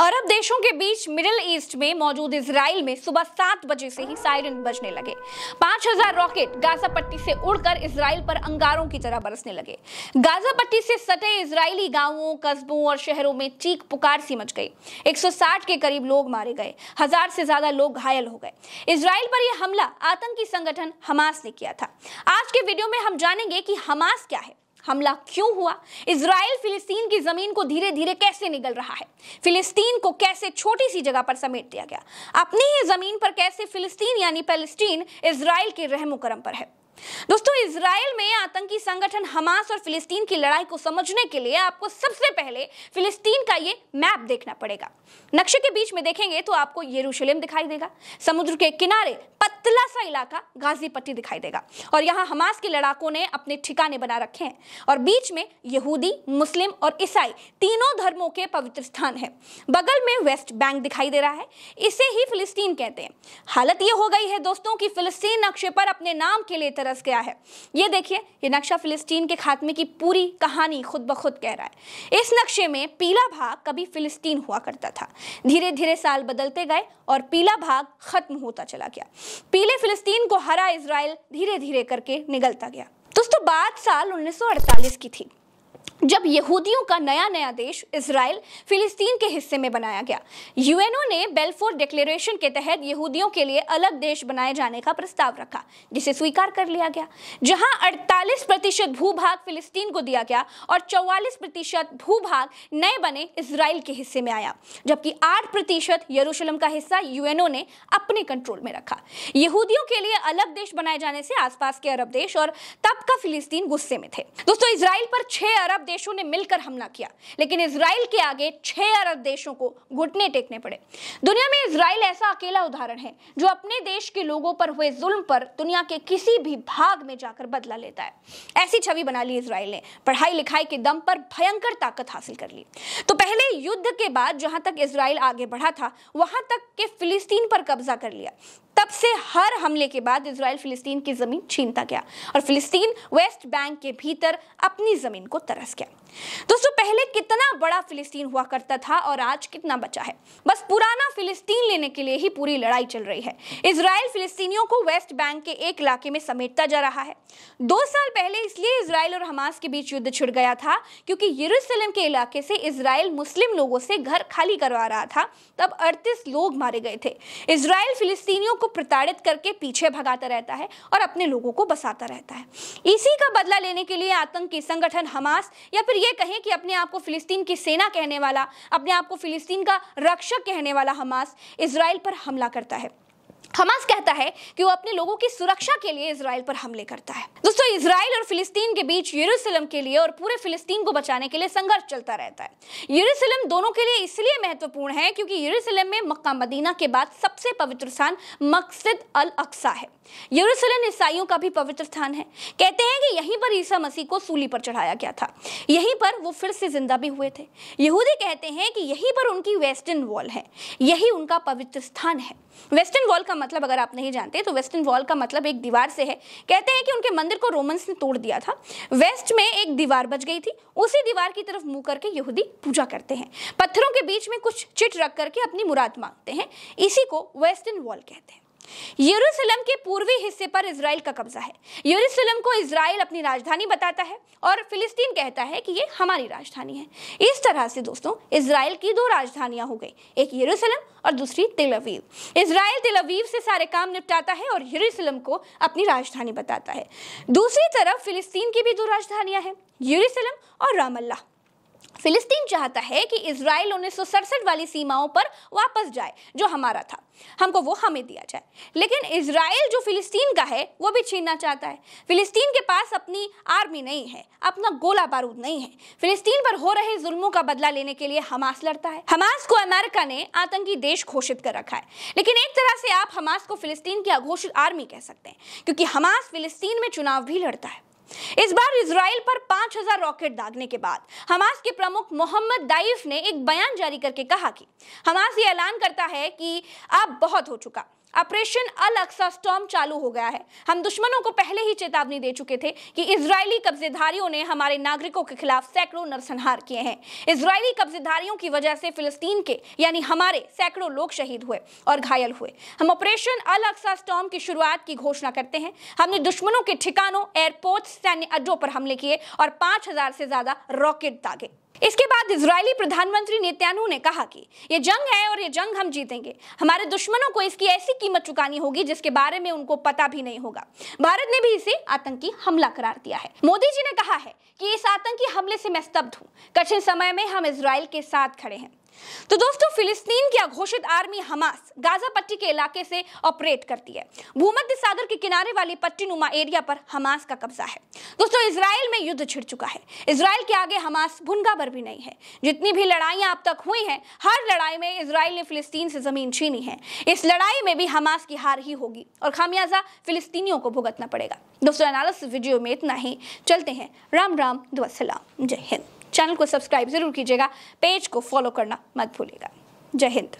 अरब देशों के बीच middle east में मौजूद इसराइल में सुबह सात बजे से ही सायरन बजने लगे 5000 रॉकेट गाजा पट्टी से उड़कर इसराइल पर अंगारों की तरह बरसने लगे गाजा पट्टी से सटे इसराइली गांवों कस्बों और शहरों में चीख पुकार सी मच गई 160 के करीब लोग मारे गए हजार से ज्यादा लोग घायल हो गए इसराइल पर यह हमला आतंकी संगठन हमास ने किया था आज के वीडियो में हम जानेंगे की हमास क्या है हमला क्यों हुआ इसराइल फिलिस्तीन की जमीन को धीरे धीरे कैसे निगल रहा है फिलिस्तीन को कैसे छोटी सी जगह पर समेट दिया गया अपनी ही जमीन पर कैसे फिलिस्तीन यानी पैलेस्टीन इसराइल के रहमुकरम पर है दोस्तों इसराइल में आतंकी संगठन हमास और फिलिस्तीन की लड़ाई को समझने के लिए आपको सबसे पहले फिलिस्तीन का ये मैप देखना पड़ेगा नक्शे के बीच में देखेंगे तो आपको यरूशलेम दिखाई देगा समुद्र के किनारे पतला सा इलाका गाजी पट्टी दिखाई देगा और यहाँ हमास के लड़ाकों ने अपने ठिकाने बना रखे हैं और बीच में यहूदी मुस्लिम और ईसाई तीनों धर्मों के पवित्र स्थान हैं बगल में वेस्ट बैंक दिखाई दे रहा है इसे ही फिलिस्तीन कहते हैं हालत ये हो गई है दोस्तों की फिलिस्तीन नक्शे पर अपने नाम के लिए तरस गया है ये देखिए ये नक्शा फिलिस्तीन के खात्मे की पूरी कहानी खुद ब खुद कह रहा है इस नक्शे में पीला भाग कभी फिलिस्तीन हुआ करता था धीरे धीरे साल बदलते गए और पीला भाग खत्म होता चला गया पीले फिलिस्तीन को हरा इसराइल धीरे धीरे करके निगलता गया दोस्तों बात साल 1948 की थी जब यहूदियों का नया नया देश इसराइल फिलिस्तीन के हिस्से में बनाया गया यूएनओ ने बेलफोर डिक्लेरेशन के तहत यहूदियों के लिए अलग देश बनाए जाने का प्रस्ताव रखा जिसे स्वीकार कर लिया गया जहां 48 प्रतिशत भूभाग फिलिस्तीन को दिया गया और 44 प्रतिशत भूभाग नए बने इसराइल के हिस्से में आया जबकि आठ प्रतिशत यरूशलम का हिस्सा यूएनओ ने अपने कंट्रोल में रखा यहूदियों के लिए अलग देश बनाए जाने से आसपास के अरब देश और तब का फिलिस्तीन गुस्से में थे दोस्तों इसराइल पर छह अरब देशों ने मिलकर हमला किया लेकिन इसराइल के आगे छह अरब देशों को घुटने टेकने पड़े दुनिया में इसराइल ऐसा अकेला उदाहरण है जो अपने देश के लोगों पर हुए जुल्म पर दुनिया के किसी भी भाग में जाकर बदला लेता है ऐसी छवि बना ली इसराइल ने पढ़ाई लिखाई के दम पर भयंकर ताकत हासिल कर ली तो पहले युद्ध के बाद जहां तक इसराइल आगे बढ़ा था वहां तक के फिलिस्तीन पर कब्जा कर लिया तब से हर हमले के बाद इसराइल फिलिस्तीन की जमीन छीनता गया और फिलिस्तीन वेस्ट बैंक के भीतर अपनी जमीन को तरस गया दोस्तों पहले कितना बड़ा फिलिस्तीन हुआ करता था और आज कितना बचा है बस पुराना फिलिस्तीन लेने के लिए ही पूरी लड़ाई चल रही है इसराइल फिलिस्तीनियों को वेस्ट बैंक के एक इलाके में समेटता जा रहा है दो साल पहले इसलिए इसराइल और हमास के बीच युद्ध छिड़ गया था क्योंकि यरूशलेम के इलाके से इसराइल मुस्लिम लोगों से घर खाली करवा रहा था तब अड़तीस लोग मारे गए थे इसराइल फिलिस्तीनियों को प्रताड़ित करके पीछे भगाता रहता है और अपने लोगों को बसाता रहता है इसी का बदला लेने के लिए आतंकी संगठन हमास या फिर ये कहें कि अपने आप को फिलिस्तीन की सेना कहने वाला अपने आप को फिलिस्तीन का रक्षक कहने वाला हमास इसराइल पर हमला करता है हमास कहता है कि वो अपने लोगों की सुरक्षा के लिए इसराइल पर हमले करता है दोस्तों इसराइल और फिलिस्तीन के बीच यरूशलेम के लिए और पूरे फिलिस्तीन को बचाने के लिए संघर्ष चलता रहता है यरूशलेम दोनों के लिए इसलिए महत्वपूर्ण है क्योंकि यरूशलेम में मक्का मदीना के बाद सबसे पवित्र स्थान मकसद अल अक्सा है यरूशलेम ईसाइयों का भी पवित्र स्थान है कहते हैं कि यहीं पर ईसा मसीह को सूली पर चढ़ाया गया था यहीं पर वो फिर से जिंदा भी हुए थे यहूदी कहते हैं कि यहीं पर उनकी वेस्टर्न वॉल है यही उनका पवित्र स्थान है वेस्टर्न वॉल का मतलब अगर आप नहीं जानते तो वेस्टर्न वॉल का मतलब एक दीवार से है कहते हैं कि उनके मंदिर को रोमन्स ने तोड़ दिया था वेस्ट में एक दीवार बच गई थी उसी दीवार की तरफ मुंह करके यहूदी पूजा करते हैं पत्थरों के बीच में कुछ चिट रख करके अपनी मुराद मांगते हैं इसी को वेस्टर्न वॉल कहते हैं यरूशलेम के पूर्वी हिस्से पर इसराइल का कब्जा है यरूशलेम को इसराइल अपनी राजधानी बताता है और फिलिस्तीन कहता है कि ये हमारी राजधानी है इस तरह से दोस्तों इसराइल की दो राजधानियां हो गई एक यरूशलेम और दूसरी तेलवीव इसराइल तेलवीव से सारे काम निपटाता है और यरूशलेम को अपनी राजधानी बताता है दूसरी तरफ फिलिस्तीन की भी दो राजधानियां हैं यरूशलेम और रामल्ला फिलिस्तीन चाहता है कि इसराइल उन्नीस वाली सीमाओं पर वापस जाए जो हमारा था हमको वो हमें दिया जाए लेकिन इसराइल जो फिलिस्तीन का है वो भी छीनना चाहता है फिलिस्तीन के पास अपनी आर्मी नहीं है अपना गोला बारूद नहीं है फिलिस्तीन पर हो रहे जुल्मों का बदला लेने के लिए हमास लड़ता है हमास को अमेरिका ने आतंकी देश घोषित कर रखा है लेकिन एक तरह से आप हमास को फिलिस्तीन की अघोषित आर्मी कह सकते हैं क्योंकि हमास फिलिस्तीन में चुनाव भी लड़ता है इस बार इसराइल पर 5000 रॉकेट दागने के बाद हमास के प्रमुख मोहम्मद दाइफ ने एक बयान जारी करके कहा कि हमास ये ऐलान करता है कि अब बहुत हो चुका ऑपरेशन अल अक्सा स्टॉम चालू हो गया है हम दुश्मनों को पहले ही चेतावनी दे चुके थे कि इजरायली कब्जेधारियों ने हमारे नागरिकों के खिलाफ सैकड़ों नरसंहार किए हैं इजरायली कब्जेधारियों की वजह से फिलिस्तीन के यानी हमारे सैकड़ों लोग शहीद हुए और घायल हुए हम ऑपरेशन अल अक्सा स्टॉम की शुरुआत की घोषणा करते हैं हमने दुश्मनों के ठिकानों एयरपोर्ट सैन्य अड्डों पर हमले किए और पांच से ज्यादा रॉकेट दागे इसके बाद इजरायली प्रधानमंत्री नेत्यानू ने कहा कि ये जंग है और ये जंग हम जीतेंगे हमारे दुश्मनों को इसकी ऐसी कीमत चुकानी होगी जिसके बारे में उनको पता भी नहीं होगा भारत ने भी इसे आतंकी हमला करार दिया है मोदी जी ने कहा है कि इस आतंकी हमले से मैं स्तब्ध हूँ कठिन समय में हम इसराइल के साथ खड़े हैं तो दोस्तों फिलिस्तीन की अघोषित आर्मी हमास गाजा पट्टी के इलाके से ऑपरेट करती है भूमध्य सागर के किनारे वाली पट्टी नुमा एरिया पर हमास का कब्जा है दोस्तों इसराइल में युद्ध छिड़ चुका है इसराइल के आगे हमास भुनगा भर भी नहीं है जितनी भी लड़ाइयां अब तक हुई हैं हर लड़ाई में इसराइल ने फिलिस्तीन से जमीन छीनी है इस लड़ाई में भी हमास की हार ही होगी और खामियाजा फिलिस्तीनियों को भुगतना पड़ेगा दोस्तों एनालिसिस वीडियो में इतना ही चलते हैं राम राम दुआसलाम जय हिंद चैनल को सब्सक्राइब जरूर कीजिएगा पेज को फॉलो करना मत भूलिएगा जय हिंद